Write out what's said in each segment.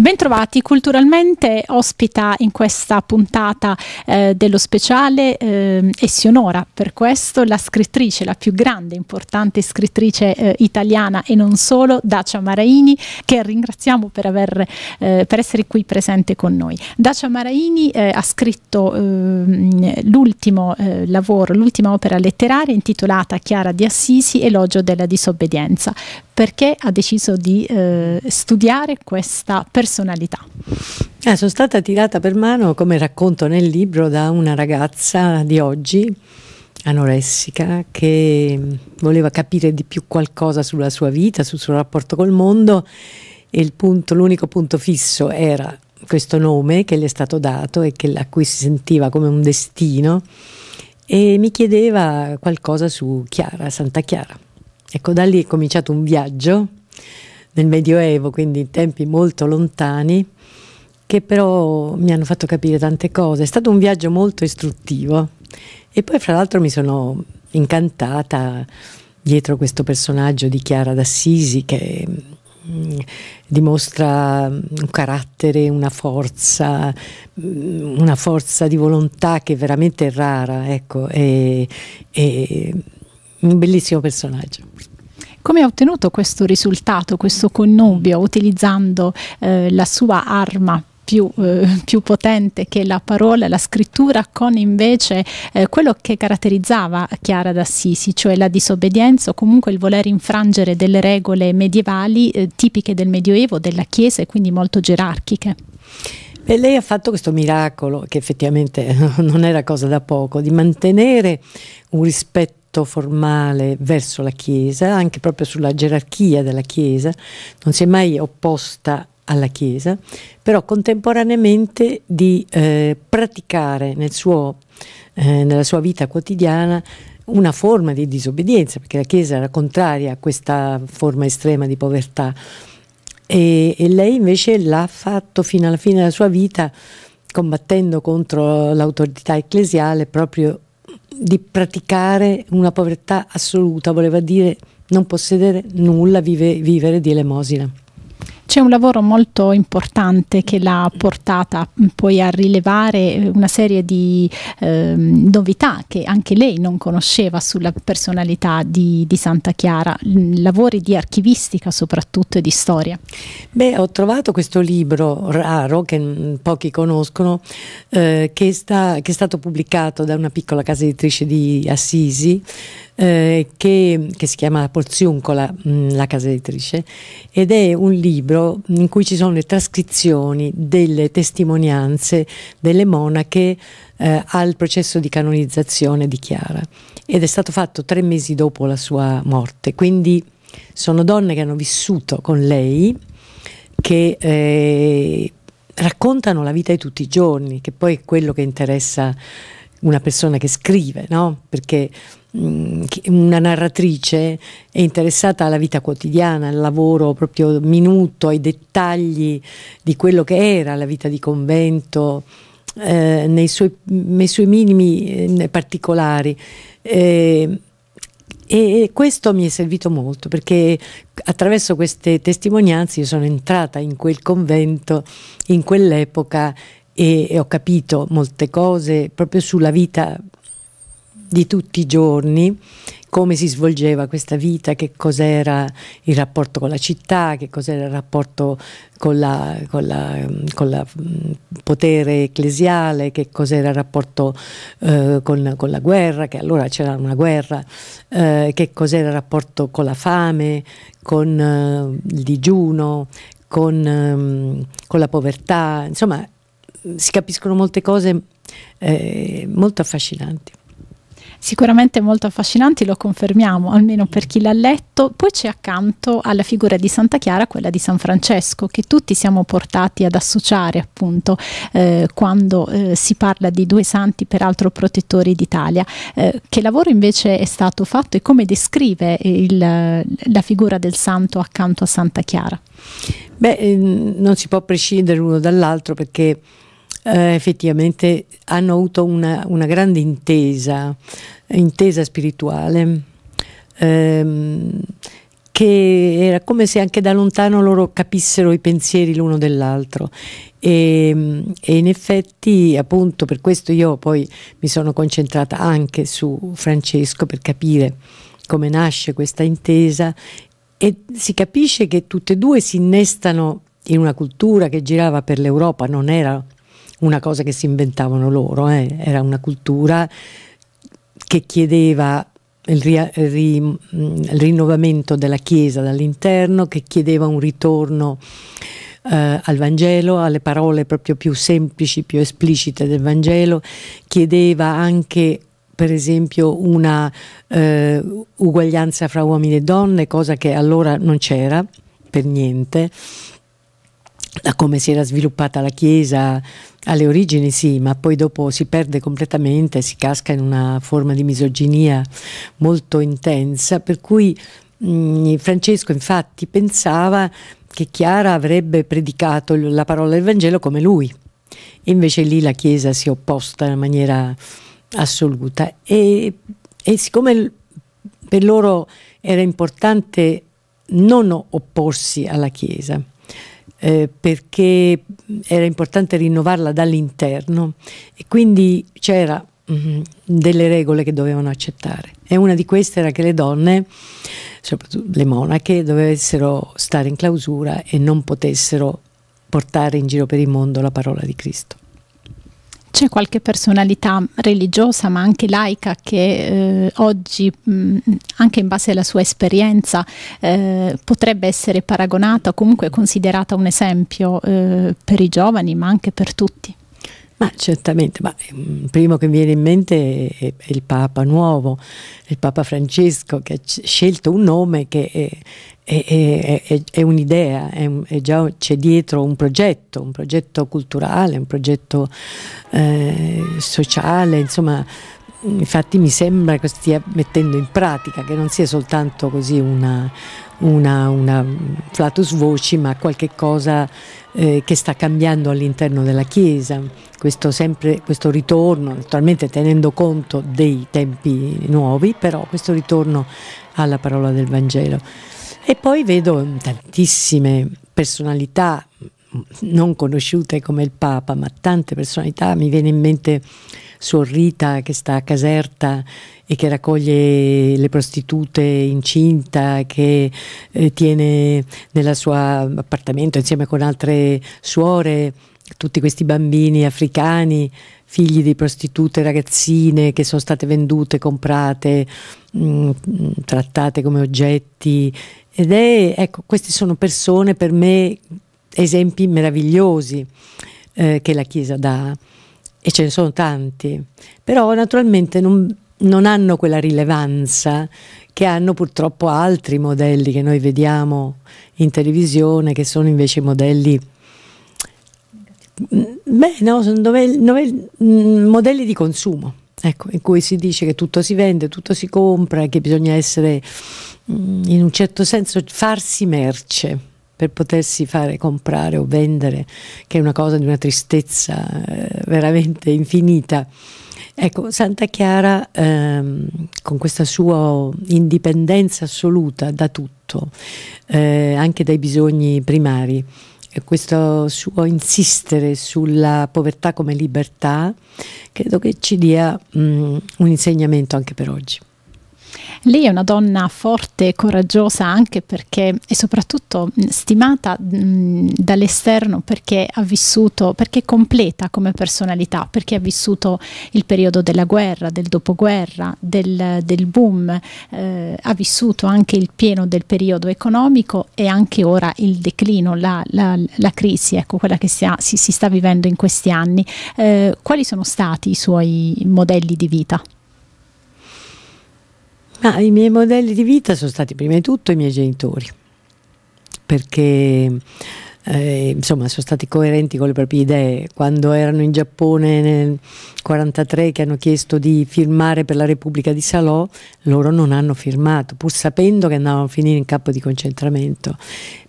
Bentrovati, culturalmente ospita in questa puntata eh, dello speciale eh, e si onora per questo la scrittrice, la più grande, e importante scrittrice eh, italiana e non solo, Dacia Maraini, che ringraziamo per, aver, eh, per essere qui presente con noi. Dacia Maraini eh, ha scritto ehm, l'ultimo eh, lavoro, l'ultima opera letteraria intitolata Chiara di Assisi, Elogio della disobbedienza perché ha deciso di eh, studiare questa personalità? Eh, sono stata tirata per mano, come racconto nel libro, da una ragazza di oggi, anoressica, che voleva capire di più qualcosa sulla sua vita, sul suo rapporto col mondo e punto, l'unico punto fisso era questo nome che le è stato dato e che, a cui si sentiva come un destino e mi chiedeva qualcosa su Chiara, Santa Chiara. Ecco, da lì è cominciato un viaggio nel Medioevo, quindi in tempi molto lontani, che però mi hanno fatto capire tante cose. È stato un viaggio molto istruttivo e poi fra l'altro mi sono incantata dietro questo personaggio di Chiara d'Assisi che mh, mm, dimostra un carattere, una forza, mh, mm, una forza di volontà che veramente è rara, ecco, e, e un bellissimo personaggio. Come ha ottenuto questo risultato, questo connubio, utilizzando eh, la sua arma più, eh, più, potente che la parola, la scrittura, con invece eh, quello che caratterizzava Chiara d'Assisi, cioè la disobbedienza o comunque il voler infrangere delle regole medievali eh, tipiche del Medioevo, della Chiesa e quindi molto gerarchiche. E lei ha fatto questo miracolo, che effettivamente non era cosa da poco, di mantenere un rispetto atto formale verso la Chiesa, anche proprio sulla gerarchia della Chiesa, non si è mai opposta alla Chiesa, però contemporaneamente di eh, praticare nel suo, eh, nella sua vita quotidiana una forma di disobbedienza, perché la Chiesa era contraria a questa forma estrema di povertà e, e lei invece l'ha fatto fino alla fine della sua vita combattendo contro l'autorità ecclesiale proprio di praticare una povertà assoluta, voleva dire non possedere nulla, vive, vivere di elemosina. C'è un lavoro molto importante che l'ha portata poi a rilevare una serie di eh, novità che anche lei non conosceva sulla personalità di, di Santa Chiara, lavori di archivistica soprattutto e di storia. Beh, ho trovato questo libro raro che mm, pochi conoscono, eh, che, sta, che è stato pubblicato da una piccola casa editrice di Assisi. Eh, che, che, si chiama Porziuncola, mm, la casa editrice, ed è un libro in cui ci sono le trascrizioni delle testimonianze delle monache eh, al processo di canonizzazione di Chiara ed è stato fatto tre mesi dopo la sua morte, quindi sono donne che hanno vissuto con lei, che eh, raccontano la vita di tutti i giorni, che poi è quello che interessa una persona che scrive, no? perché mh, mm, una narratrice è interessata alla vita quotidiana, al lavoro proprio minuto, ai dettagli di quello che era la vita di convento, eh, nei, suoi, nei, suoi, minimi eh, particolari. Eh, e questo mi è servito molto perché attraverso queste testimonianze io sono entrata in quel convento, in quell'epoca e, e ho capito molte cose proprio sulla vita di tutti i giorni, come si svolgeva questa vita, che cos'era il rapporto con la città, che cos'era il rapporto con il mm, potere ecclesiale, che cos'era il rapporto eh, con, con, la guerra, che allora c'era una guerra, eh, che cos'era il rapporto con la fame, con eh, il digiuno, con, ehm, con la povertà, insomma si capiscono molte cose eh, molto affascinanti. Sicuramente molto affascinanti, lo confermiamo, almeno per chi l'ha letto. Poi c'è accanto alla figura di Santa Chiara quella di San Francesco, che tutti siamo portati ad associare appunto eh, quando eh, si parla di due santi, peraltro protettori d'Italia. Eh, che lavoro invece è stato fatto e come descrive il, la figura del santo accanto a Santa Chiara? Beh, ehm, non si può prescindere l'uno dall'altro perché eh, effettivamente hanno avuto una, una grande intesa, intesa spirituale, ehm, che era come se anche da lontano loro capissero i pensieri l'uno dell'altro. E, ehm, e, in effetti, appunto, per questo io poi mi sono concentrata anche su Francesco per capire come nasce questa intesa e si capisce che tutte e due si innestano in una cultura che girava per l'Europa, non era una cosa che si inventavano loro, eh. era una cultura che chiedeva il, ri- ri- mm, il, rinnovamento della Chiesa dall'interno, che chiedeva un ritorno eh, al Vangelo, alle parole proprio più semplici, più esplicite del Vangelo, chiedeva anche per esempio una eh, uguaglianza fra uomini e donne, cosa che allora non c'era per niente da come si era sviluppata la Chiesa alle origini sì, ma poi dopo si perde completamente, si casca in una forma di misoginia molto intensa, per cui mh, mm, Francesco infatti pensava che Chiara avrebbe predicato la parola del Vangelo come lui, e invece lì la Chiesa si è opposta in maniera assoluta e, e siccome per loro era importante non opporsi alla Chiesa, eh, perché era importante rinnovarla dall'interno e quindi c'era mh, mm-hmm, delle regole che dovevano accettare e una di queste era che le donne, soprattutto le monache, dovessero stare in clausura e non potessero portare in giro per il mondo la parola di Cristo. C'è qualche personalità religiosa ma anche laica che eh, oggi, mh, anche in base alla sua esperienza, eh, potrebbe essere paragonata o comunque considerata un esempio eh, per i giovani ma anche per tutti? Ma certamente, ma il mm, primo che mi viene in mente è il Papa nuovo, il Papa Francesco che ha scelto un nome che è, è, è, è un'idea, già c'è dietro un progetto, un progetto culturale, un progetto eh, sociale, insomma infatti mi sembra che stia mettendo in pratica, che non sia soltanto così una, una, una flatus voci, ma qualche cosa eh, che sta cambiando all'interno della Chiesa. Questo, sempre, questo ritorno, naturalmente tenendo conto dei tempi nuovi, però questo ritorno alla parola del Vangelo. E poi vedo tantissime personalità non conosciute come il Papa, ma tante personalità, mi viene in mente Suor Rita che sta a Caserta e che raccoglie le prostitute incinta, che eh, tiene nel suo appartamento insieme con altre suore tutti questi bambini africani, figli di prostitute, ragazzine che sono state vendute, comprate, mh, mm, trattate come oggetti. Ed è, ecco, queste sono persone per me esempi meravigliosi eh, che la Chiesa dà e ce ne sono tanti, però naturalmente non, non hanno quella rilevanza che hanno purtroppo altri modelli che noi vediamo in televisione, che sono invece modelli mm, Beh, no, sono dove, dove, mm, modelli di consumo, ecco, in cui si dice che tutto si vende, tutto si compra, che bisogna essere, mm, in un certo senso, farsi merce per potersi fare comprare o vendere, che è una cosa di una tristezza eh, veramente infinita. Ecco, Santa Chiara ehm, con questa sua indipendenza assoluta da tutto, eh, anche dai bisogni primari, questo suo insistere sulla povertà come libertà, credo che ci dia mh, mm, un insegnamento anche per oggi. Lei è una donna forte e coraggiosa anche perché e soprattutto stimata mh, dall'esterno perché ha vissuto, perché è completa come personalità, perché ha vissuto il periodo della guerra, del dopoguerra, del, del boom, eh, ha vissuto anche il pieno del periodo economico e anche ora il declino, la, la, la crisi, ecco quella che si, ha, si, si, sta vivendo in questi anni. Eh, quali sono stati i suoi modelli di vita? Ma i miei modelli di vita sono stati prima di tutto i miei genitori, perché eh, insomma sono stati coerenti con le proprie idee. Quando erano in Giappone nel 1943 che hanno chiesto di firmare per la Repubblica di Salò, loro non hanno firmato, pur sapendo che andavano a finire in campo di concentramento.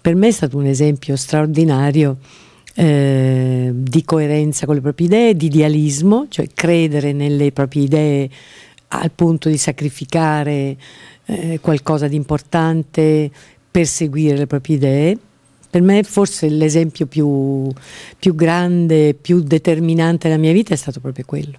Per me è stato un esempio straordinario. Eh, di coerenza con le proprie idee, di idealismo, cioè credere nelle proprie idee al punto di sacrificare eh, qualcosa di importante per seguire le proprie idee. Per me forse l'esempio più, più grande, più determinante della mia vita è stato proprio quello.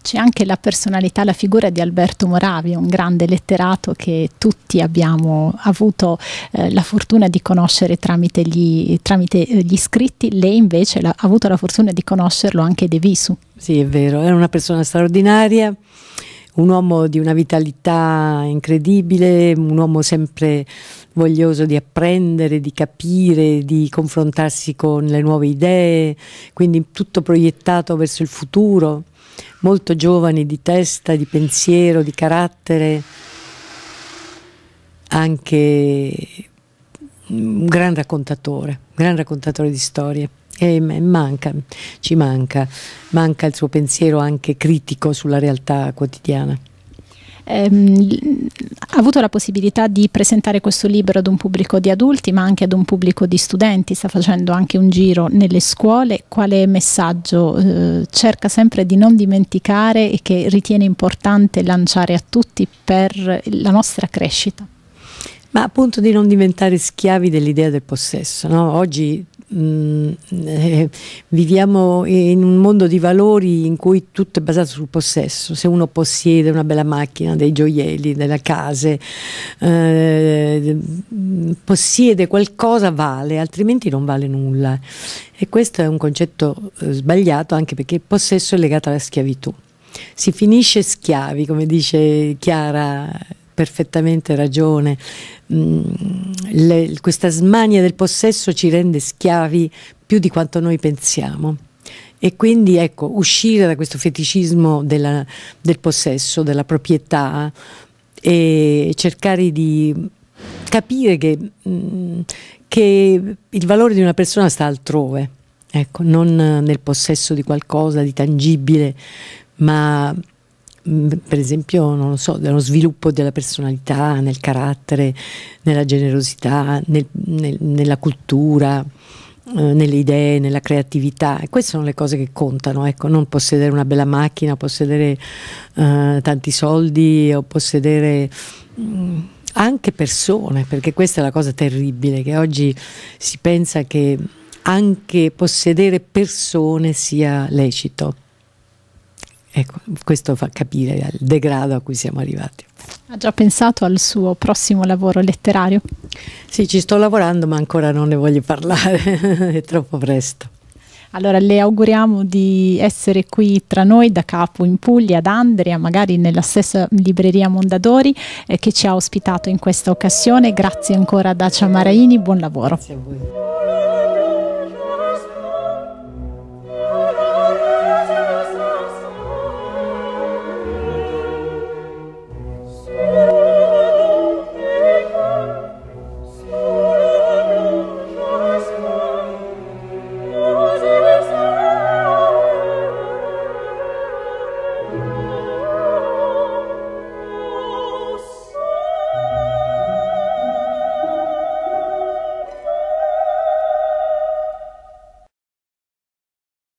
C'è anche la personalità, la figura di Alberto Moravi, un grande letterato che tutti abbiamo avuto eh, la fortuna di conoscere tramite gli, tramite eh, gli scritti, lei invece ha avuto la fortuna di conoscerlo anche de visu. Sì, è vero, era una persona straordinaria un uomo di una vitalità incredibile, un uomo sempre voglioso di apprendere, di capire, di confrontarsi con le nuove idee, quindi tutto proiettato verso il futuro, molto giovane di testa, di pensiero, di carattere, anche un gran raccontatore, un gran raccontatore di storie. E manca, ci manca, manca il suo pensiero anche critico sulla realtà quotidiana. Ehm, ha avuto la possibilità di presentare questo libro ad un pubblico di adulti ma anche ad un pubblico di studenti, sta facendo anche un giro nelle scuole, quale messaggio eh, cerca sempre di non dimenticare e che ritiene importante lanciare a tutti per la nostra crescita? Ma appunto di non diventare schiavi dell'idea del possesso, no? oggi mh, mm, eh, viviamo in un mondo di valori in cui tutto è basato sul possesso. Se uno possiede una bella macchina, dei gioielli, delle case, eh, possiede qualcosa vale, altrimenti non vale nulla. E questo è un concetto eh, sbagliato anche perché il possesso è legato alla schiavitù. Si finisce schiavi, come dice Chiara perfettamente ragione. Mm, le, questa smania del possesso ci rende schiavi più di quanto noi pensiamo. E quindi ecco, uscire da questo feticismo della, del possesso, della proprietà e cercare di capire che, mm, che il valore di una persona sta altrove, ecco, non nel possesso di qualcosa di tangibile, ma Mm, per esempio, non lo so, dello sviluppo della personalità, nel carattere, nella generosità, nel, nel, nella cultura, eh, nelle idee, nella creatività. E queste sono le cose che contano, ecco, non possedere una bella macchina, possedere eh, tanti soldi o possedere... Mh, mm, anche persone, perché questa è la cosa terribile, che oggi si pensa che anche possedere persone sia lecito. Ecco, questo fa capire il degrado a cui siamo arrivati. Ha già pensato al suo prossimo lavoro letterario? Sì, ci sto lavorando, ma ancora non ne voglio parlare, è troppo presto. Allora le auguriamo di essere qui tra noi da capo in Puglia, ad Andria, magari nella stessa libreria Mondadori eh, che ci ha ospitato in questa occasione. Grazie ancora a Dacia Maraini, buon lavoro. Grazie a voi.